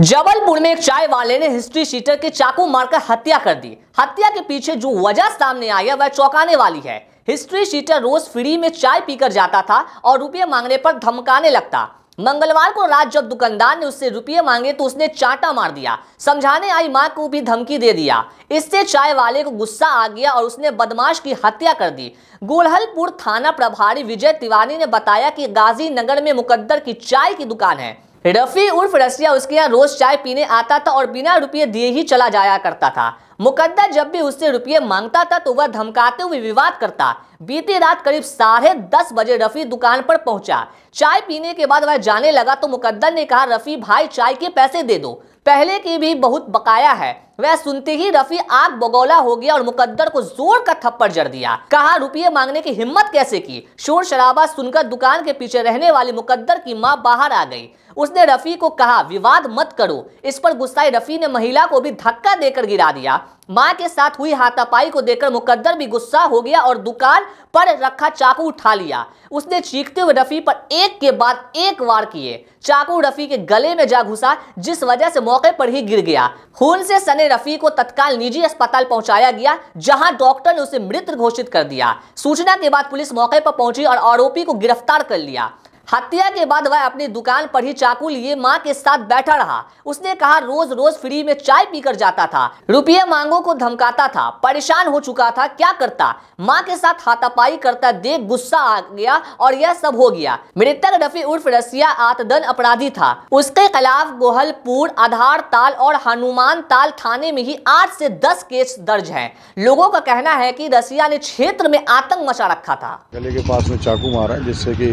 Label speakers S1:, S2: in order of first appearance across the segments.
S1: जबलपुर में एक चाय वाले ने हिस्ट्री शीटर के चाकू मारकर हत्या कर दी हत्या के पीछे जो वजह सामने आई है वह चौंकाने वाली है हिस्ट्री शीटर रोज फ्री में चाय पीकर जाता था और रुपये मांगने पर धमकाने लगता मंगलवार को रात जब दुकानदार ने उससे रुपये मांगे तो उसने चांटा मार दिया समझाने आई मां को भी धमकी दे दिया इससे चाय वाले को गुस्सा आ गया और उसने बदमाश की हत्या कर दी गोलहलपुर थाना प्रभारी विजय तिवारी ने बताया कि गाजी नगर में मुकद्दर की चाय की दुकान है रफ़ी उर्फ रसिया उसके यहाँ रोज़ चाय पीने आता था और बिना रुपये दिए ही चला जाया करता था मुकद्दा जब भी उससे रुपये मांगता था तो वह धमकाते हुए विवाद करता बीती रात करीब साढ़े दस बजे रफ़ी दुकान पर पहुंचा चाय पीने के बाद वह जाने लगा तो मुकद्दर ने कहा रफ़ी भाई चाय के पैसे दे दो पहले की भी बहुत बकाया है वह सुनते ही रफी आग बगौला हो गया और मुकद्दर को जोर का थप्पड़ जड़ दिया कहा रुपये मांगने की हिम्मत कैसे की शोर शराबा सुनकर दुकान के पीछे रहने वाली मुकद्दर की माँ बाहर आ गई उसने रफी को कहा विवाद मत करो इस पर गुस्साई रफी ने महिला को भी धक्का देकर गिरा दिया माँ के साथ हुई हाथापाई को देखकर मुकद्दर भी गुस्सा हो गया और दुकान पर रखा चाकू उठा लिया उसने चीखते हुए रफी पर एक के बाद एक वार किए चाकू रफी के गले में जा घुसा जिस वजह से मौके पर ही गिर गया खून से सने रफी को तत्काल निजी अस्पताल पहुंचाया गया जहां डॉक्टर ने उसे मृत घोषित कर दिया सूचना के बाद पुलिस मौके पर पहुंची और आरोपी को गिरफ्तार कर लिया हत्या के बाद वह अपनी दुकान पर ही चाकू लिए माँ के साथ बैठा रहा उसने कहा रोज रोज फ्री में चाय पीकर जाता था रुपये मांगों को धमकाता था परेशान हो चुका था क्या करता माँ के साथ हाथापाई करता देख गुस्सा आ गया और यह सब हो गया मृतक रफी उर्फ रसिया आतदन अपराधी था उसके खिलाफ गोहलपुर आधार ताल और हनुमान ताल थाने में ही आठ से दस केस दर्ज है लोगों का कहना है की रसिया ने क्षेत्र में आतंक मचा रखा था
S2: गले के पास में चाकू मारा जिससे की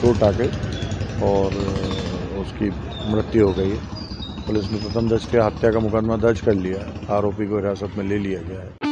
S2: चोट आ गई और उसकी मृत्यु हो गई है पुलिस ने प्रथम दर्ज के हत्या का मुकदमा दर्ज कर लिया आरोपी को हिरासत में ले लिया गया है